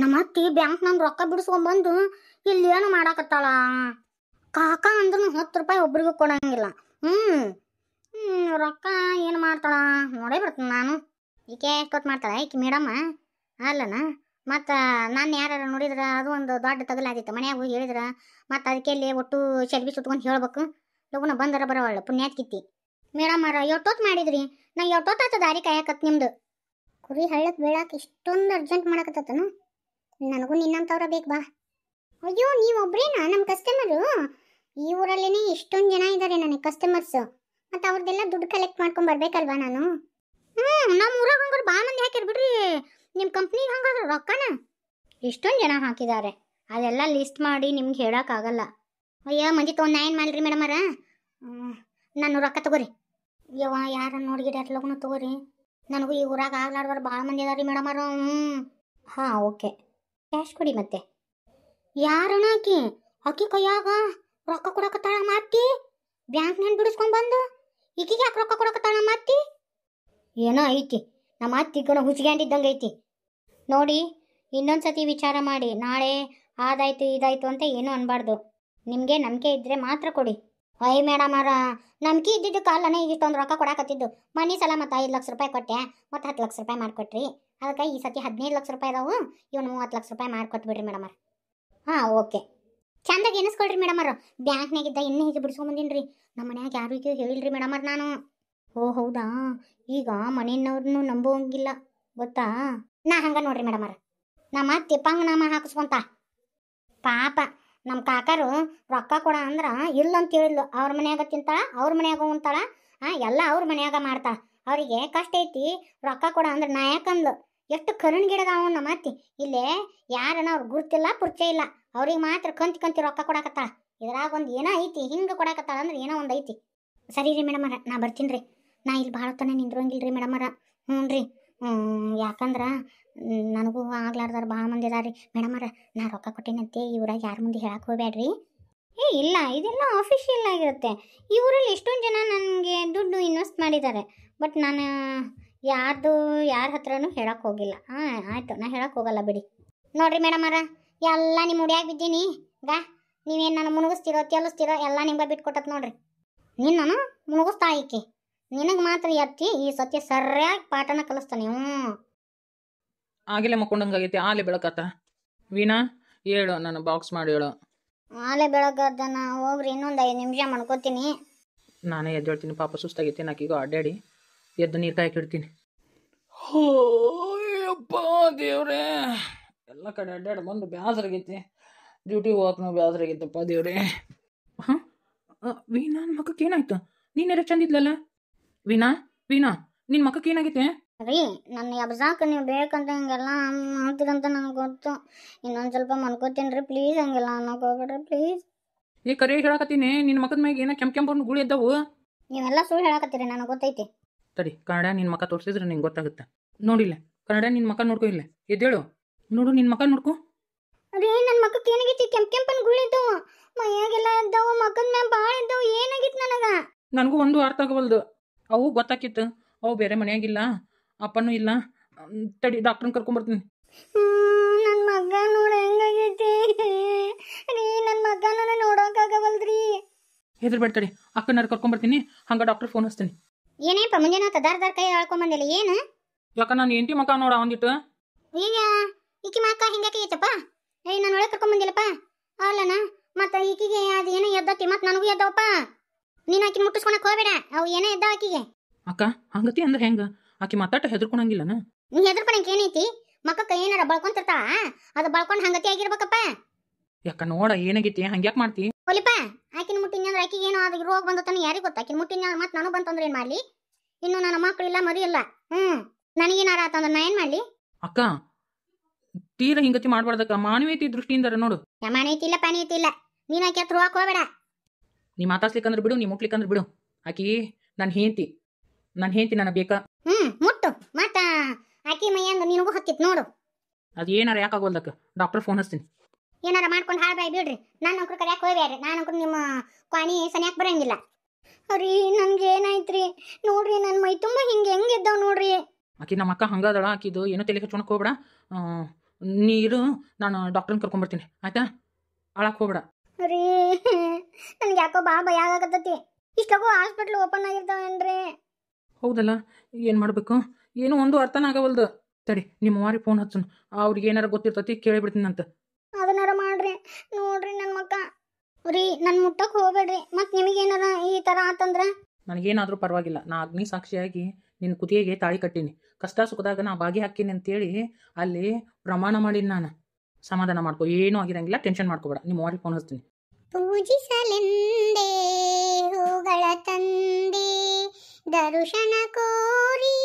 ನಮ್ಮ ಅತ್ತಿ ಬ್ಯಾಂಕ್ ನಮ್ ರೊಕ್ಕ ಬಂದು ಇಲ್ಲಿ ಏನು ಮಾಡಾಕತ್ತಾಳ ಕಾಕ ಅಂದ್ರೂ ಹತ್ತು ರೂಪಾಯಿ ಒಬ್ರಿಗೂ ಕೊಡಂಗಿಲ್ಲ ಹ್ಞೂ ರೊಕ್ಕ ಏನು ಮಾಡ್ತಾಳ ನೋಡೇ ಬರ್ತೀನಿ ನಾನು ಈಕೆ ಎಷ್ಟೊತ್ತು ಮಾಡ್ತಾಳೆ ಈಕೆ ಮೇಡಮ್ಮ ಅಲ್ಲನ ಮತ್ತು ನಾನು ಯಾರು ನೋಡಿದ್ರೆ ಅದು ಒಂದು ದೊಡ್ಡ ತಗಲಾದಿತ್ತು ಮನ್ಯಾಗ ಹೇಳಿದ್ರ ಹೇಳಿದ್ರೆ ಮತ್ತು ಅದಕ್ಕೆ ಇಲ್ಲಿ ಒಟ್ಟು ಸೆಲ್ಬಿ ಸುತ್ಕೊಂಡು ಹೇಳ್ಬೇಕು ಲಗುನ ಬಂದರ ಬರೋವಳು ಪುಣ್ಯಾತ್ ಕಿತ್ತಿ ಅರ ಎಷ್ಟೊತ್ತು ಮಾಡಿದ್ರಿ ನಾ ಎಷ್ಟೊತ್ತಾಯ್ತು ದಾರಿ ಕಾಯಕತ್ ನಿಮ್ದು ಕುರಿ ಹಳ್ಳಕ್ಕೆ ಬೀಳಕ್ಕೆ ಇಷ್ಟೊಂದು ಅರ್ಜೆಂಟ್ ಮಾಡಕತ್ತತನು ನನಗೂ ನಿನ್ನಂಥವ್ರ ಬೇಕು ಬಾ ಅಯ್ಯೋ ನೀವು ಒಬ್ಬರೇನಾ ನಮ್ಮ ಕಸ್ಟಮರು ಈ ಊರಲ್ಲೇ ಇಷ್ಟೊಂದು ಜನ ಇದ್ದಾರೆ ನನಗೆ ಕಸ್ಟಮರ್ಸು ಮತ್ತು ಅವ್ರದ್ದೆಲ್ಲ ದುಡ್ಡು ಕಲೆಕ್ಟ್ ಮಾಡ್ಕೊಂಡು ಬರಬೇಕಲ್ವಾ ನಾನು ಹ್ಞೂ ನಮ್ಮ ಊರಾಗ ಹಂಗಾರೆ ಭಾಳ ಮಂದಿ ಹಾಕಿರ್ಬಿಡ್ರಿ ನಿಮ್ಮ ಕಂಪ್ನಿಗೆ ಹಂಗಾದ್ರೆ ರೊಕ್ಕನ ಎಷ್ಟೊಂದು ಜನ ಹಾಕಿದ್ದಾರೆ ಅದೆಲ್ಲ ಲಿಸ್ಟ್ ಮಾಡಿ ನಿಮ್ಗೆ ಹೇಳೋಕ್ಕಾಗಲ್ಲ ಅಯ್ಯೋ ಮಂದಿ ತೊಗೊಂಡು ಏನು ಮಾಡಿರಿ ಮೇಡಮರ ನಾನು ರೊಕ್ಕ ತಗೋರಿ ಯವ್ವ ಯಾರ ನೋಡಿಗಿಡ್ಯಾರ ಲಗ್ನ ತಗೋರಿ ನನಗೂ ಈ ಊರಾಗ ಆಗ್ಲಾರ್ದವ್ರು ಭಾಳ ಮಂದಿ ಮೇಡಮ್ ಮೇಡಮರು ಹ್ಞೂ ಹಾಂ ಓಕೆ ಕ್ಯಾಶ್ ಕೊಡಿ ಮತ್ತೆ ಯಾರಣ ಆಕಿ ಆಕಿ ಕೈಯಾಗ ರೊಕ್ಕ ಕೊಡಕತ್ತಾಳ ಮಾತಿ ಬ್ಯಾಂಕ್ನ ಬಿಡಿಸ್ಕೊಂಡ್ ಬಂದು ಈಕಿಗೆ ಯಾಕೆ ರೊಕ್ಕ ಕೊಡಕತ್ತಾಳ ಮಾತಿ ಏನೋ ಐತಿ ನಮ್ಮ ಅತ್ತಿ ಗುಣ ಹುಚ್ಗ್ಯಾಂಡಿದ್ದಂಗೆ ಐತಿ ನೋಡಿ ಇನ್ನೊಂದ್ಸತಿ ವಿಚಾರ ಮಾಡಿ ನಾಳೆ ಆದಾಯ್ತು ಇದಾಯ್ತು ಅಂತ ಏನೂ ಅನ್ಬಾರ್ದು ನಿಮಗೆ ನಂಬಿಕೆ ಇದ್ದರೆ ಮಾತ್ರ ಕೊಡಿ ಅಯ್ಯ ಮೇಡಮ್ ಅವರ ನಂಬಿಕೆ ಇದ್ದಿದ್ದು ಕಾಲನೇ ಇಷ್ಟೊಂದು ರೊಕ್ಕ ಕೊಡಾಕತ್ತಿದ್ದು ಮನೆ ಸಲ ಮತ್ತೆ ಐದು ಲಕ್ಷ ರೂಪಾಯಿ ಕೊಟ್ಟೆ ಮತ್ತು ಹತ್ತು ಲಕ್ಷ ರೂಪಾಯಿ ಮಾಡಿಕೊಟ್ರಿ ಅದಕ್ಕೆ ಈ ಸತಿ ಹದಿನೈದು ಲಕ್ಷ ರೂಪಾಯಿ ಅದಾವು ಇವನು ಮೂವತ್ತು ಲಕ್ಷ ರೂಪಾಯಿ ಮೇಡಮ್ ಅವ್ರ ಹಾಂ ಓಕೆ ಚಂದಾಗ ಎನಿಸ್ಕೊಳ್ರಿ ಮೇಡಮರ್ ಬ್ಯಾಂಕ್ನಾಗಿದ್ದ ಇನ್ನೂ ಹೀಗೆ ಬಿಡಿಸ್ಕೊಂಬಂದಿನ್ರಿ ನಮ್ಮ ಮನ್ಯಾಗ ಯಾರು ಹೇಳಿರಿ ಹೇಳಿಲ್ರಿ ಅವ್ರು ನಾನು ಓ ಹೌದಾ ಈಗ ಮನೆಯವ್ರನ್ನೂ ನಂಬುವಂಗಿಲ್ಲ ಗೊತ್ತಾ ನಾ ಹಂಗೆ ನೋಡ್ರಿ ಮೇಡಮರ ನಮ್ಮ ತಿಪ್ಪಂಗ ನಾಮ ಹಾಕಿಸ್ಕೊಂತ ಪಾಪ ನಮ್ಮ ಕಾಕಾರು ರೊಕ್ಕ ಕೊಡ ಅಂದ್ರೆ ಇಲ್ಲ ಅಂತ ಹೇಳಿಲ್ಲ ಅವ್ರ ಮನ್ಯಾಗ ತಿಂತಾಳ ಅವ್ರ ಮನ್ಯಾಗ ಉಂತಾಳ ಎಲ್ಲ ಅವ್ರ ಮನ್ಯಾಗ ಮಾಡ್ತಾ ಅವರಿಗೆ ಕಷ್ಟ ಐತಿ ರೊಕ್ಕ ಕೊಡ ಅಂದ್ರೆ ನಾ ಯಾಕಂದು ಎಷ್ಟು ಕರುಣ್ಗಿಡದ ಅವನ್ನ ಮಾತಿ ಇಲ್ಲೇ ಯಾರನ್ನ ಅವ್ರು ಗುರ್ತಿಲ್ಲ ಪರಿಚಯ ಇಲ್ಲ ಅವ್ರಿಗೆ ಮಾತ್ರ ಕಂತಿ ಕಂತಿ ರೊಕ್ಕ ಕೊಡಾಕತ್ತಾಳ ಇದ್ರಾಗ ಒಂದು ಏನೋ ಐತಿ ಹಿಂಗೆ ಕೊಡಾಕತ್ತಾಳ ಅಂದ್ರೆ ಏನೋ ಒಂದು ಐತಿ ಸರಿ ರೀ ಮೇಡಮರ ನಾ ಬರ್ತೀನಿ ರೀ ನಾ ಇಲ್ಲಿ ಭಾಳ ಹೊತ್ತನೇ ನಿಂದ್ರಂಗಿಲ್ಲ ರೀ ಮೇಡಮರ ಹ್ಞೂ ರೀ ಯಾಕಂದ್ರೆ ನನಗೂ ಆಗ್ಲಾರ್ದಾರ ಭಾಳ ಮಂದಿ ಇದಾರೆ ಮೇಡಮರ ನಾ ರೊಕ್ಕ ಕೊಟ್ಟೇನಂತೆ ಇವ್ರಾಗ ಯಾರ ಮುಂದೆ ಹೇಳಕ್ಕೆ ಹೋಗ್ಬೇಡ್ರಿ ಏ ಇಲ್ಲ ಇದೆಲ್ಲ ಆಫಿಷಿಯಲ್ ಆಗಿರುತ್ತೆ ಇವರಲ್ಲಿ ಎಷ್ಟೊಂದು ಜನ ನನಗೆ ದುಡ್ಡು ಇನ್ವೆಸ್ಟ್ ಮಾಡಿದ್ದಾರೆ ಬಟ್ ನಾನು ಯಾರ್ದು ಯಾರ ಹತ್ರನೂ ಹೇಳಕ್ಕೆ ಹೋಗಿಲ್ಲ ಹಾ ಆಯ್ತು ನಾ ಹೇಳಕ್ಕೆ ಹೋಗಲ್ಲ ಬಿಡಿ ನೋಡಿರಿ ಮೇಡಮ್ ಅರ ಎಲ್ಲ ನಿಮ್ಮ ಹುಡಿಯಾಗ ಬಿದ್ದೀನಿ ಗಾ ನೀವೇನು ನಾನು ಮುನುಗಿಸ್ತೀರೋ ತೆಲಿಸ್ತೀರೋ ಎಲ್ಲ ನಿಮ್ಗೆ ಬಿಟ್ಕೊಟ್ಟತ್ ನೋಡ್ರಿ ನಿನ್ನನು ಮುನುಗಿಸ್ತಾ ಈಕೆ ನಿನಗೆ ಮಾತ್ರ ಎತ್ತಿ ಈ ಸತ್ಯ ಸರಿಯಾಗಿ ಪಾಠನ ಕಲಿಸ್ತಾನೆ ಹ್ಞೂ ಆಗಿಲ್ಲ ಮಕ್ಕೊಂಡಂಗಾಗೈತಿ ಆಲೆ ಬೆಳಕತ್ತ ವೀಣಾ ಹೇಳು ನಾನು ಬಾಕ್ಸ್ ಮಾಡಿ ಹೇಳು ಆಲೆ ಬೆಳಗದನ್ನ ಹೋಗ್ರಿ ಇನ್ನೊಂದು ಐದು ನಿಮಿಷ ಮಾಡ್ಕೋತೀನಿ ನಾನೇ ಎದ್ದೇಳ್ತೀನಿ ಪಾಪ ಸುಸ್ತಾಗೈತಿ ನಾಕೀಗ ಅಡ್ಡಾಡಿ ಎದ್ದು ನೀರು ಕಾಯ್ಕಿಡ್ತೀನಿ ಯಪ್ಪ ದೇವ್ರೇ ಎಲ್ಲ ಕಡೆ ಅಡ್ಡಾಡಿ ಬಂದು ಬೇಸರಾಗೈತಿ ಡ್ಯೂಟಿ ಹೋಗಕ್ಕೆ ಬೇಸರಾಗೈತಪ್ಪ ದೇವ್ರೇ ಹಾಂ ವೀನಾ ನನ್ನ ಮಕ್ಕಕ್ಕೆ ಏನಾಯ್ತು ನೀನೇರ ಚಂದಿದ್ಲಲ್ಲ ವೀನಾ ವೀನಾ ನಿನ್ನ ಮಕ್ಕಕ್ಕೆ ಏನಾಗೈತೆ ರೀ ನನ್ನ ಎಬ್ಸಾಕ ನೀವು ಬೇಕಂತ ಹಿಂಗೆಲ್ಲ ಮಾಡ್ತೀರಂತ ನನಗೆ ಗೊತ್ತು ಇನ್ನೊಂದು ಸ್ವಲ್ಪ ಮನ್ಕೋತೀನಿ ರೀ ಪ್ಲೀಸ್ ಹಂಗೆಲ್ಲ ಅನ್ನೋಕೆ ಪ್ಲೀಸ್ ಏ ಕರೆ ಹೇಳಕತ್ತೀನಿ ನಿನ್ನ ಮಕ್ಕದ ಮ್ಯಾಗ ಏನೋ ಕೆಂಪ್ ಕೆಂಪು ಗುಳಿ ಇದ್ದಾವು ನೀವೆಲ್ಲ ಸುಳ್ಳು ಹೇಳಕತ್ತೀರಿ ನನಗೆ ಗೊತ್ತೈತಿ ತಡಿ ಕನ್ನಡ ನಿನ್ನ ಮಕ್ಕ ತೋರಿಸಿದ್ರೆ ನಿಂಗೆ ಗೊತ್ತಾಗುತ್ತೆ ನೋಡಿಲ್ಲ ಕನ್ನಡ ನಿನ್ನ ಮಕ್ಕ ನೋಡ್ಕೊ ಇಲ್ಲ ಎದ್ದೇಳು ನೋಡು ನಿನ್ನ ಮಕ್ಕ ನೋಡ್ಕೊ ರೀ ನನ್ನ ಮಕ್ಕಕ್ಕೆ ಏನಾಗಿತ್ತು ಕೆಂಪ್ ಕೆಂಪನ್ ಗುಳಿದ್ದವು ಮೈಯಾಗೆಲ್ಲ ಇದ್ದವು ಮಕ್ಕದ ಮ್ಯಾಲ ಭಾಳ ಇದ್ದವು ಏನಾಗಿತ್ತು ನನಗೆ ನನಗೂ ಒಂದು ಅರ್ಥ ಆಗವಲ್ದು ಅವು ಗೊತ್ತಾಕಿತ್ತು ಅವು ಬೇರೆ ಮನೆಯಾಗಿಲ್ಲ ಅಪ್ಪನೂ ಇಲ್ಲ ತಡಿ ಡಾಕ್ಟ್ರನ್ನ ಕರ್ಕೊಂಬರ್ತೀನಿ ನನ್ನ ಮಗ ನೋಡ ಹೆಂಗಾಗೈತಿ ರೀ ನನ್ನ ಮಗ ನಾನು ನೋಡೋಕ್ಕಾಗವಲ್ದ್ರಿ ಹೆದರ್ಬೇಡ್ತಡಿ ಅಕ್ಕನಾರು ಕರ್ಕೊಂಬರ್ತೀನಿ ಹಂಗೆ ಡಾಕ್ಟರ್ ಫೋನ್ ಹಚ್ತೀನಿ ಏನೇಪ ಮುಂಜಾನೆ ತದಾರ್ದಾರ್ ಕೈ ಆಳ್ಕೊಂಬಂದಿಲ್ಲ ಏನು ಯಾಕ ನಾನು ಎಂಟಿ ಮಕ್ಕ ನೋಡ ಒಂದಿಟ್ಟು ಈಗ ಈಕಿ ಮಕ್ಕ ಹಿಂಗಾಕೆ ಐತಪ್ಪ ಏ ನಾನು ಒಳಗೆ ಕರ್ಕೊಂಬಂದಿಲ್ಲಪ್ಪ ಅಲ್ಲನ ಮತ್ತು ಈಕಿಗೆ ಅದು ಏನೋ ಎದ್ದತಿ ಮತ್ತೆ ನನಗೂ ಎದ್ದವಪ್ಪ ನೀನು ಆಕಿ ಮುಟ್ಟಿಸ್ಕೊಳಕ್ ಹೋಗ್ಬೇಡ ಅವು ಏನೇ ಎದ್ದಾವ ಆಕಿಗೆ ಅಕ್ಕ ಹಂಗತಿ ಅಂದ್ರೆ ಹೆಂಗ ಆಕಿ ಮಾತಾಟ ಹೆದರ್ಕೊಳಂಗಿಲ್ಲನ ನೀ ಹೆದರ್ಕೊಳಂಗೆ ಏನೈತಿ ಮಕ್ಕಕ್ಕ ಏನಾರ ಬಳ್ಕೊಂತಿರ್ತಾ ಅದು ಬಳ್ಕೊಂಡು ಹಂಗತಿ ಆಗಿರ್ಬೇಕಪ್ಪ ಯಾಕ ನೋಡ ಏನಾಗೈತಿ ಹಂಗ್ಯಾಕ್ ಮಾಡ್ತಿ ಒಲಿಪ್ಪ ಆಕಿನ ಮುಟ್ಟಿನ ಅಂದ್ರೆ ಆಕಿಗೆ ಏನೋ ಅದು ರೋಗ ಬಂದತನ ಯಾರಿಗೆ ಆಕಿನ ಮುಟ್ಟಿನ ಮತ್ತೆ ನಾನು ಬಂತಂದ್ರೆ ಏನು ಮಾಡಲಿ ಇನ್ನು ನನ್ನ ಇಲ್ಲ ಮದುವೆ ಇಲ್ಲ ಹ್ಮ್ ನನಗೇನಾರ ಆತಂದ್ರ ನಾ ಏನ್ ಮಾಡ್ಲಿ ಅಕ್ಕ ತೀರ ಹಿಂಗತಿ ಮಾಡ್ಬಾರ್ದಕ್ಕ ಮಾನವೀಯತೆ ದೃಷ್ಟಿಯಿಂದ ನೋಡು ಮಾನವೀಯತೆ ಇಲ್ಲ ಪಾನೀಯತೆ ಇಲ್ಲ ನೀನ್ ಆಕೆ ಹತ್ರ ಹೋಗಕ್ ಹೋಗ್ಬೇಡ ನೀ ಮಾತಾಡ್ಸ್ಲಿಕ್ಕಂದ್ರೆ ಬಿಡು ನೀ ಮುಟ್ಲಿಕ್ಕಂದ್ರೆ ಬಿಡು ಆಕಿ ನನ್ನ ಹೇಂತಿ ನನ್ನ ಹೇಂತಿ ನನಗೆ ಬೇಕಾ ಹ್ಮ್ ಮುಟ್ಟು ಮತ್ತ ಆಕಿ ಮೈಯಂಗ ನಿನಗೂ ಹತ್ತಿತ್ ನೋಡು ಅದು ಏನಾರ ಯಾಕಾಗೋಲ್ದಕ್ಕ ಡಾಕ್ಟರ್ ಫೋನ್ ಹಚ್ತೀನಿ ಏನಾರ ಮಾಡ್ಕೊಂಡು ಹಾಳ್ಬಾಯ್ ಬಿಡ್ರಿ ನಾನು ಅಂಕರು ಕರ್ಯಾಕ್ ಹೋಗ್ಬೇಡ್ರಿ ನಾನು ನಿಮ್ಮ ಕ್ವಾಣಿ ಸನ್ಯಾಕ್ ಬರಂಗಿಲ್ಲ ರೀ ಏನಾಯ್ತ್ರಿ ನೋಡ್ರಿ ನನ್ನ ಮೈ ತುಂಬಾ ಹಿಂಗೆ ಹೆಂಗೆ ಇದ್ದಾವೆ ನೋಡ್ರಿ ಆಕಿ ನಮ್ಮ ಅಕ್ಕ ಹಂಗದಳ ಆಕಿದು ಏನೋ ತಲೆ ಹಚ್ಚೋಣಕ್ಕೆ ಹೋಗ್ಬೇಡ ನೀರು ನಾನು ಡಾಕ್ಟ್ರನ್ನ ಕರ್ಕೊಂಡ್ಬರ್ತೀನಿ ಆಯ್ತಾ ಅಳಕ್ಕೆ ಹೋಗ್ಬೇಡ ರೀ ನನಗೆ ಯಾಕೋ ಭಾಳ ಭಯ ಆಗಕತ್ತೈತಿ ಇಷ್ಟಕ್ಕೂ ಹಾಸ್ಪಿಟ್ಲ್ ಓಪನ್ ಏನ್ರಿ ಹೌದಲ್ಲ ಏನು ಮಾಡಬೇಕು ಏನು ಒಂದು ಅರ್ಥನ ಆಗವಲ್ದು ತಡಿ ನಿಮ್ಮ ಮಾರಿ ಫೋನ್ ಹಚ್ಚನು ಅವ್ರಿಗೆ ಏನಾರ ಗೊತ್ತಿರ್ತತಿ ಕೇಳಿಬಿಡ್ತೀನಿ ಅಂತ ಅದನ್ನಾರ ಮಾಡ್ರಿ ನೋಡ್ರಿ ರೀ ನನ್ನ ಮುಟ್ಟಕ್ಕೆ ಹೋಗಬೇಡ್ರಿ ಮತ್ತು ನಿಮಗೇನಾರ ಈ ತರ ಆತಂದ್ರ ನನಗೇನಾದ್ರೂ ಪರವಾಗಿಲ್ಲ ನಾ ಅಗ್ನಿ ಸಾಕ್ಷಿಯಾಗಿ ನಿನ್ನ ಕುತ್ತಿಗೆಗೆ ತಾಳಿ ಕಟ್ಟಿನಿ ಕಷ್ಟ ಸುಖದಾಗ ನಾ ಬಾಗಿ ಹಾಕೀನಿ ಅಂತೇಳಿ ಅಲ್ಲಿ ಪ್ರಮಾಣ ಮಾಡೀನಿ ನಾನು ಸಮಾಧಾನ ಮಾಡ್ಕೊ ಏನೂ ಆಗಿರಂಗಿಲ್ಲ ಟೆನ್ಷನ್ ಮಾಡ್ಕೋಬೇಡ ನಿಮ್ಮ ಮೊಬೈಲ್ ಫೋನ್ ಹಚ್ತೀನಿ ಪೂಜಿಸಲೆಂದೇ ಹೂಗಳ ತಂದೆ ದರ್ಶನ ಕೋರಿ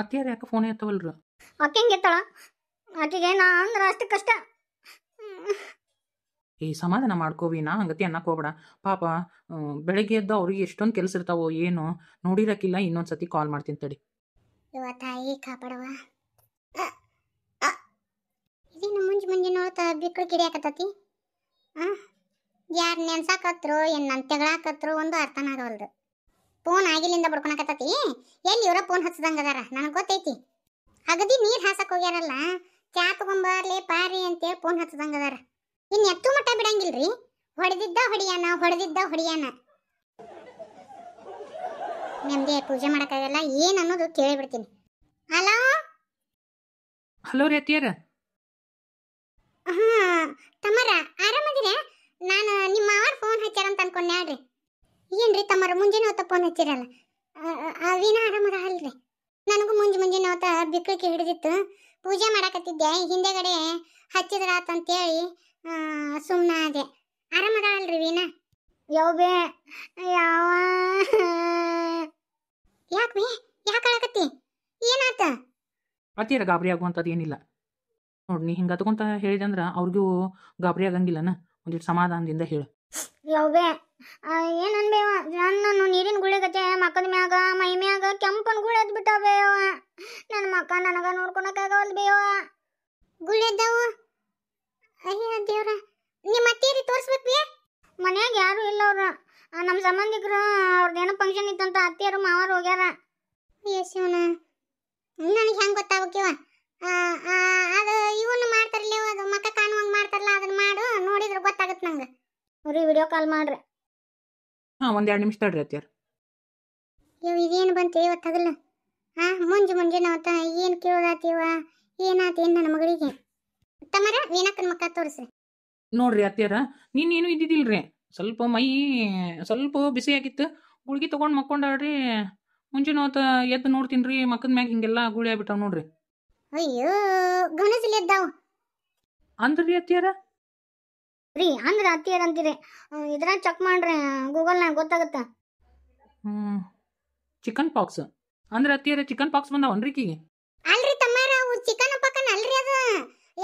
ಅತ್ತಿಯಾರ ಯಾಕೆ ಫೋನ್ ಎತ್ತವಲ್ರ ಆಕೆಂಗೆ ಎತ್ತಾಳ ಆಕೆಗೆ ನಾ ಅಂದ್ರೆ ಅಷ್ಟು ಕಷ್ಟ ಏ ಸಮಾಧಾನ ಮಾಡ್ಕೋವಿ ನಾ ಹಂಗತಿ ಅನ್ನಕ್ಕೆ ಹೋಗ್ಬೇಡ ಪಾಪ ಬೆಳಗ್ಗೆ ಎದ್ದು ಅವ್ರಿಗೆ ಎಷ್ಟೊಂದು ಕೆಲಸ ಇರ್ತಾವೋ ಏನು ನೋಡಿರಕ್ಕಿಲ್ಲ ಇನ್ನೊಂದು ಸತಿ ಕಾಲ್ ಮಾಡ್ತೀನಿ ತಡಿ ಇವ ತಾಯಿ ಇದೇನು ಮುಂಜಿ ಮುಂಜಿ ನೋಡ್ತಾ ಬಿಕ್ಕಳು ಕಿಡಿಯಾಕತ್ತತಿ ಯಾರು ನೆನ್ಸಾಕತ್ರು ಏನು ನನ್ ತೆಗಳಾಕತ್ರು ಒಂದು ಅರ್ಥನಾಗವಲ್ದು ಫೋನ್ ಆಗಿಲ್ಲಿಂದ ಬಡ್ಕೊಳಕತ್ತತಿ ಎಲ್ಲಿ ಇವರ ಫೋನ್ ಹಚ್ಚದಂಗ ಅದಾರ ನನಗೆ ಗೊತ್ತೈತಿ ಅಗದಿ ನೀರು ಹಾಸಕ್ ಹೋಗ್ಯಾರಲ್ಲ ಚಾ ತಗೊಂಬರ್ಲಿ ಪಾರಿ ಅಂತೇಳಿ ಫೋನ್ ಹಚ್ಚದಂಗ ಅದಾರ ಇನ್ನು ಎತ್ತು ಮಟ್ಟ ಬಿಡಂಗಿಲ್ರಿ ಹೊಡೆದಿದ್ದ ಹೊಡಿಯಾನ ಹೊಡೆದಿದ್ದ ಹೊಡಿಯಾನ ನೆಮ್ಮದಿ ಪೂಜೆ ಮಾಡೋಕ್ಕಾಗಲ್ಲ ಏನು ಅನ್ನೋದು ಕೇಳಿಬಿಡ್ತೀನಿ ಹಲೋ ಹಲೋ ರೀ ಅತ್ತಿಯರ ಹಾಂ ತಮ್ಮರ ಆರಾಮದಿರ ನಾನು ನಿಮ್ಮ ಅವ್ರ ಫೋನ್ ಅಂತ ಅನ್ಕೊಂಡೆ ರೀ ಏನ್ರಿ ತಮ್ಮರ ಮುಂಜಾನೆ ಹೊತ್ತ ಫೋನ್ ಹಚ್ಚಿರಲ್ಲ ಅವಿನ ಆರಾಮರ ಅಲ್ರಿ ನನಗೂ ಮುಂಜಿ ಮುಂಜಿನ ಹೊತ್ತ ಬಿಕ್ಕಕ್ಕೆ ಹಿಡಿದಿತ್ತು ಪೂಜೆ ಮಾಡಕತ್ತಿದ್ದೆ ಹಿಂದೆಗಡೆ ಹಚ್ಚಿದ್ರ ಅಂತೇಳಿ ಸುಮ್ಮನೆ ಅದೆ ಆರಾಮರ ಅಲ್ರಿ ವೀನಾ ಬೇ ಯಾವ ಯಾಕೆ ಯಾಕೆ ಅಳಕತ್ತಿ ಏನಾತ ಅತಿರ ಗಾಬರಿ ಆಗುವಂಥದ್ದು ಏನಿಲ್ಲ ನೋಡಿ ನೀ ಹಿಂಗೆ ಅತ್ಕೊಂತ ಹೇಳಿದೆ ಅಂದ್ರೆ ಅವ್ರಿಗೂ ಗಾಬರಿ ಆಗಂಗಿಲ್ಲನ ಒಂದಿಟ್ಟು ಸಮಾಧಾನದಿಂದ ಹೇಳು ಯಾವೇ ಏನು ಅನ್ಬೇವ ನಾನು ನೀರಿನ ಕತೆ ಮಕ್ಕದ ಮ್ಯಾಗ ಮೈ ಮ್ಯಾಗ ಕೆಂಪನ್ ಗುಳಿ ಹತ್ ಬಿಟ್ಟವೇವ ನನ್ನ ಮಕ್ಕ ನನಗ ನೋಡ್ಕೊಳಕಾಗವಲ್ ಬೇವ ಗುಳಿ ಇದ್ದಾವ ಅಯ್ಯ ದೇವ್ರ ನಿಮ್ಮ ಅತ್ತೀರಿ ತೋರಿಸ್ಬೇಕು ಮನ್ಯಾಗ ಯಾರು ಇಲ್ಲ ಅವ್ರ ನಮ್ಮ ಸಂಬಂಧಿಕರು ಅವ್ರದ್ದೇನೋ ಫಂಕ್ಷನ್ ಇತ್ತಂತ ಅತ್ತಿಯರು ಮಾವರು ಹೋಗ್ಯಾರ ಯಶಿವನ ನನಗೆ ಹೆಂಗೆ ಗೊತ್ತಾಗಕ್ಕಿವ ಅದು ಇವನು ಮಾಡ್ತಾರೆ ವಿಡಿಯೋ ಕಾಲ್ ಮಾಡ್ರಿ ಹಾ ಒಂದು ಎರಡು ನಿಮಿಷ ತಡ್ರಿ ಅತ್ತಿಯರ್ ಇವ್ ಇದೇನು ಬಂತು ಇವತ್ತು ಹಾ ಮುಂಜ ಮುಂಜಾನೆ ಏನು ಕೇಳೋದಾತೀವ ಏನಾತ ಏನು ನನ್ನ ಮಗಳಿಗೆ ತಮ್ಮರ ವೀನಕ್ಕನ ಮಕ್ಕ ತೋರಿಸ್ರಿ ನೋಡ್ರಿ ಅತ್ತಿಯರ ಏನು ಇದ್ದಿದ್ದಿಲ್ರಿ ಸ್ವಲ್ಪ ಮೈ ಸ್ವಲ್ಪ ಬಿಸಿ ಆಗಿತ್ತು ಗುಳ್ಗಿ ತೊಗೊಂಡು ಮಕ್ಕೊಂಡಾಡ್ರಿ ಮುಂಜಾನೆ ಹೊತ್ತು ಎದ್ದು ನೋಡ್ತೀನಿ ರೀ ಮಕ್ಕದ ಮ್ಯಾಗ ಹಿಂಗೆಲ್ಲ ಗುಳಿ ಆಗ್ಬಿಟ್ಟಾವ ನೋಡ್ರಿ ಅಯ್ಯೋ ಗಣಜಲಿ ಎದ್ದಾವ ಅಂದ್ರಿ ಅತ್ತಿಯರ ರೀ ಅಂದ್ರೆ ಅತ್ತಿಯರ್ ಅಂತೀರಿ ಇದ್ರಾಗ ಚೆಕ್ ಮಾಡ್ರಿ ಗೂಗಲ್ನಾಗ ಗೊತ್ತಾಗತ್ತ ಚಿಕನ್ ಪಾಕ್ಸ್ ಅಂದ್ರೆ ಅತ್ತಿಯರ ಚಿಕನ್ ಪಾಕ್ಸ್ ಬಂದಾವನ್ರಿ ಕೀಗೆ ಅಲ್ರಿ ತಮ್ಮರ ಅವು ಚಿಕನ್ ಪಕ್ಕನ ಅಲ್ರಿ ಅದು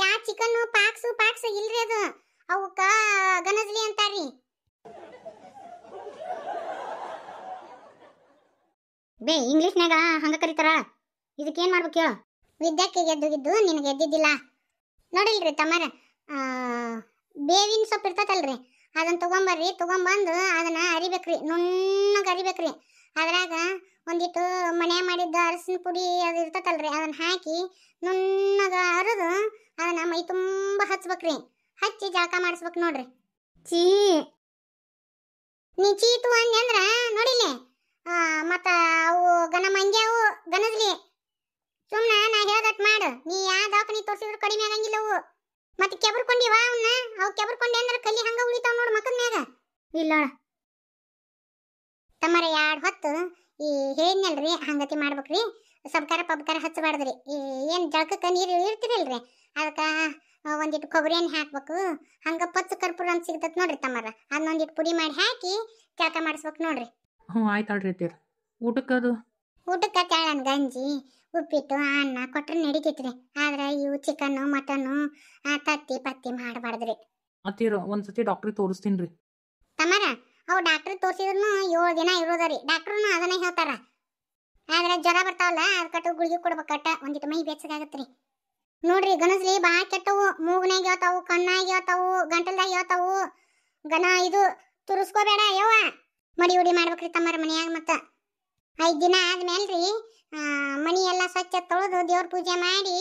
ಯಾ ಚಿಕನ್ ಪಾಕ್ಸ್ ಪಾಕ್ಸ್ ಇಲ್ರಿ ಅದು ಅವಕ್ಕ ಗನಜ್ಲಿ ಅಂತಾರಿ ಬೇ ಇಂಗ್ಲಿಷ್ ಇಂಗ್ಲೀಷ್ನಾಗ ಹಂಗ ಕರೀತಾರ ಇದಕ್ಕೇನ್ ಮಾಡ್ಬೇಕು ಹೇಳ ವಿದ್ಯಾಕ್ಕೆ ಗೆದ್ದು ಗೆದ್ದು ನಿನಗೆ ಗೆದ್ದಿದ್ದಿಲ್ಲ ನೋಡಿಲ್ರಿ ತಮ್ಮಾರ ಬೇವಿನ ಸೊಪ್ಪು ಇರ್ತೈತಲ್ರಿ ಅದನ್ನ ತೊಗೊಂಬರ್ರಿ ತೊಗೊಂಬಂದು ಅದನ್ನ ಅರಿಬೇಕ್ರಿ ನುಣ್ಣಗೆ ಅರಿಬೇಕ್ರಿ ಅದ್ರಾಗ ಒಂದಿಟ್ಟು ಮನೆ ಮಾಡಿದ್ದ ಅರಸಿನ ಪುಡಿ ಅದು ಇರ್ತೈತಲ್ರಿ ಅದನ್ನ ಹಾಕಿ ನುಣ್ಣಗೆ ಅರಿದು ಅದನ್ನ ಮೈ ತುಂಬ ಹಚ್ಬೇಕ್ರಿ ಹಚ್ಚಿ ಜಳಕ ಮಾಡಿಸ್ಬೇಕು ನೋಡ್ರಿ ಚೀ ನೀ ಚೀತು ಅಂದ್ರ ನೋಡಿಲಿ ಮತ್ತ ಅವು ಗನ ಮಂಗ್ಯಾವು ಗನದ್ಲಿ ಸುಮ್ಮನೆ ನಾ ಹೇಳ್ದಟ್ ಮಾಡು ನೀ ಯಾವ ದವಾಖಾನಿ ತೋರಿಸಿದ್ರು ಕಡಿಮೆ ಆಗಂಗಿಲ್ಲ ಅವು ಮತ್ತೆ ವಾ ಅವನ್ನ ಅವ ಕೆಬರ್ಕೊಂಡೆ ಅಂದ್ರೆ ಕಲ್ಲಿ ಹಂಗ ಉಳಿತಾವ ನೋಡು ಮಕ್ಕನ ಮ್ಯಾಗ ಇಲ್ಲೋಳ ತಮ್ಮರ ಎರಡು ಹೊತ್ತು ಈ ಹೇಳಿದ್ನಲ್ರಿ ಹಂಗತಿ ಮಾಡ್ಬೇಕ್ರಿ ಸಬ್ಕಾರ ಪಬ್ಕಾರ ಹಚ್ಚಬಾರ್ದ್ರಿ ಏನು ಜಳಕಕ್ಕೆ ನೀರು ಇರ್ತಿರಲ್ರಿ ಅದಕ್ಕೆ ಒಂದಿಟ್ಟು ಕೊಬ್ಬರಿ ಏನು ಹಾಕ್ಬೇಕು ಹಂಗೆ ಪಚ್ಚ ಕರ್ಪೂರ ಅಂತ ಸಿಗ್ತೈತೆ ನೋಡ್ರಿ ತಮ್ಮರ ಅದನ್ನೊಂದಿಟ್ಟು ಪುಡಿ ಮಾಡಿ ಹಾಕಿ ಜಳಕ ಮಾಡಿಸ್ಬೇಕು ನೋಡ್ರಿ ಹ್ಞೂ ಆಯ್ತು ಅಡ್ರಿ ಊಟಕ್ಕೆ ಅದು ಊಟಕ್ಕೆ ತೆಳ್ಳನ ಗಂಜಿ ಉಪ್ಪಿಟ್ಟು ಅನ್ನ ಕೊಟ್ರೆ ನಡೀತೈತ್ರಿ ಆದ್ರೆ ಇವು ಚಿಕನ್ನು ಮಟನ್ನು ತತ್ತಿ ಪತ್ತಿ ಮಾಡಬಾರ್ದ್ರಿ ಅತ್ತಿರ ಒಂದ್ಸತಿ ಡಾಕ್ಟರ್ ತೋರಿಸ್ತೀನಿ ತಮರ ಅವು ಡಾಕ್ಟರ್ ತೋರಿಸಿದ್ರು ಏಳು ದಿನ ಇರೋದರಿ ಡಾಕ್ಟರ್ನು ಅದನ್ನೇ ಹೇಳ್ತಾರ ಆದ್ರೆ ಜ್ವರ ಬರ್ತಾವಲ್ಲ ಅದಕ್ಕಟ್ಟು ಗುಳಿಗೆ ಕೊಡ್ಬೇಕಟ್ಟ ಒಂದಿಟ್ಟು ಮೈ ಬೇಸಗಾಗತ್ರಿ ನೋಡ್ರಿ ಗನಸ್ಲಿ ಭಾಳ ಕೆಟ್ಟವು ಮೂಗ್ನಾಗ ಹೇಳ್ತಾವು ಕಣ್ಣಾಗ ಹೇಳ್ತಾವು ಗಂಟಲ್ದಾಗ ಹೇಳ್ತಾವು ಗನ ಇದು ತುರುಸ್ಕೋಬೇಡ ಯವ್ವ ಮಡಿ ಉಡಿ ಮಾಡ್ಬೇಕ್ರಿ ತಮ್ಮರ ಮನ್ಯಾಗ ಮತ್ತೆ ಐದು ದಿನ ಆದ್ಮೇಲೆ ರೀ ಮನಿ ಎಲ್ಲ ಸ್ವಚ್ಛ ತೊಳೆದು ದೇವ್ರ ಪೂಜೆ ಮಾಡಿ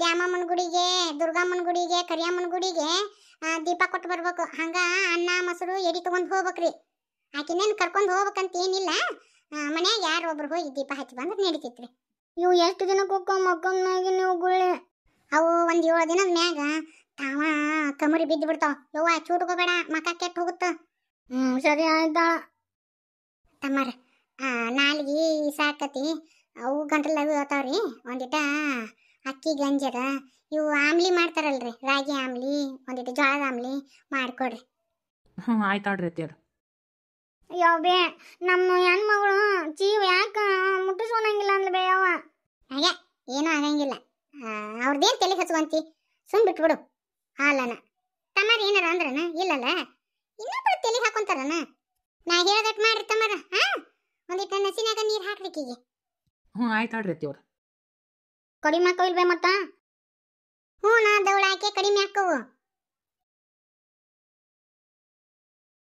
ದ್ಯಾಮಮ್ಮನ ಗುಡಿಗೆ ದುರ್ಗಮ್ಮನ ಗುಡಿಗೆ ಕರಿಯಮ್ಮನ ಗುಡಿಗೆ ದೀಪ ಕೊಟ್ಟು ಬರ್ಬೇಕು ಹಂಗ ಅನ್ನ ಮೊಸರು ಎಡಿ ತೊಗೊಂಡು ಹೋಗ್ಬೇಕ್ರಿ ಆಕಿನೇನು ಕರ್ಕೊಂಡು ಹೋಗ್ಬೇಕಂತ ಏನಿಲ್ಲ ಮನ್ಯಾಗ ಯಾರು ಒಬ್ರು ಹೋಗಿ ದೀಪ ಹಚ್ಚಿ ಬಂದ್ರೆ ನಡೀತೈತ್ರಿ ನೀವು ಎಷ್ಟು ದಿನ ಮಕ್ಕಮ್ನಾಗಿ ನೀವು ಗುಳ್ಳೆ ಅವು ಒಂದು ಏಳು ದಿನದ ಮ್ಯಾಗ ತಾವ ಕಮರಿ ಬಿದ್ದು ಬಿಡ್ತಾವ ಯವ್ವ ಚೂಟ್ಕೋಬೇಡ ಮಕ ಕೆಟ್ಟ ಹೋಗುತ್ತ ಹ್ಞೂ ಸರಿ ಆಯ್ತಾ ಸಾಕತಿ ಅವು ಗಂಟಲು ಅವು ಹೋತಾವ್ರಿ ಒಂದಿಟ ಅಕ್ಕಿ ಗಂಜರ ಇವು ಆಮ್ಲಿ ಮಾಡ್ತಾರಲ್ರಿ ರಾಗಿ ಆಮ್ಲಿ ಒಂದಿಟ ಜೋಳದ ಆಮ್ಲಿ ಮಾಡಿಕೊಡ್ರಿ ಹ್ಞೂ ಆಯ್ತಾಡ್ರಿ ಅಯ್ಯೋ ಬೇ ನಮ್ಮ ಹೆಣ್ಮಗಳು ಜೀವ ಯಾಕೆ ಮುಟ್ಟಿಸ್ಕೊಳಂಗಿಲ್ಲ ಅಂದ್ರೆ ಅವ ಹಾಗೆ ಏನೂ ಆಗಂಗಿಲ್ಲ ಅವ್ರದ್ದೇನು ತಲೆ ಹಚ್ಕೊಂತಿ ಸುಮ್ ಬಿಟ್ಬಿಡು ಹಾಲನ ತಮ್ಮಾರ ಏನಾರ ಅಂದ್ರನ ಇಲ್ಲಲ್ಲ ಇನ್ನೊಬ್ರು ತಲೆ ಹಾಕೊಂತಾರನ ನಾ ಹೇಳ್ದಟ್ ಮಾಡ್ರಿ ತಮ್ಮಾರ ಹಾ ಒಂದಿಟ್ಟು ನಸಿನಾಗ ನೀರು ಹಾಕ್ಬೇಕೀಗೆ ಹ್ಞೂ ಆಯ್ತು ಆಡ್ರಿ ಅತ್ತಿಯವ್ರ ಕಡಿಮೆ ಹಾಕೋ ಇಲ್ವೇ ಮತ್ತ ಹ್ಞೂ ನಾ ದೌಳ ಹಾಕಿ ಕಡಿಮೆ ಹಾಕವು